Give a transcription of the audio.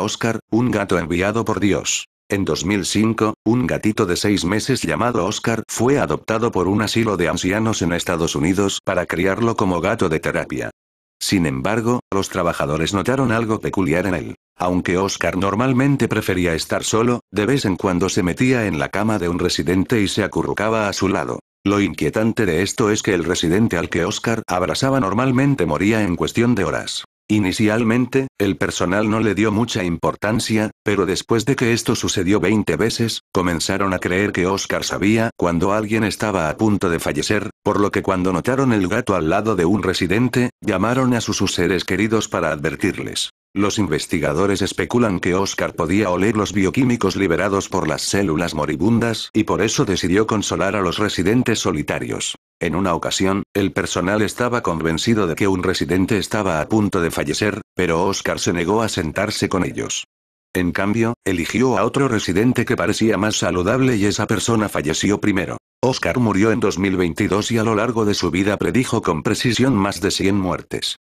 Oscar, un gato enviado por Dios. En 2005, un gatito de seis meses llamado Oscar fue adoptado por un asilo de ancianos en Estados Unidos para criarlo como gato de terapia. Sin embargo, los trabajadores notaron algo peculiar en él. Aunque Oscar normalmente prefería estar solo, de vez en cuando se metía en la cama de un residente y se acurrucaba a su lado. Lo inquietante de esto es que el residente al que Oscar abrazaba normalmente moría en cuestión de horas. Inicialmente, el personal no le dio mucha importancia, pero después de que esto sucedió 20 veces, comenzaron a creer que Oscar sabía cuando alguien estaba a punto de fallecer, por lo que cuando notaron el gato al lado de un residente, llamaron a sus seres queridos para advertirles. Los investigadores especulan que Oscar podía oler los bioquímicos liberados por las células moribundas y por eso decidió consolar a los residentes solitarios. En una ocasión, el personal estaba convencido de que un residente estaba a punto de fallecer, pero Oscar se negó a sentarse con ellos. En cambio, eligió a otro residente que parecía más saludable y esa persona falleció primero. Oscar murió en 2022 y a lo largo de su vida predijo con precisión más de 100 muertes.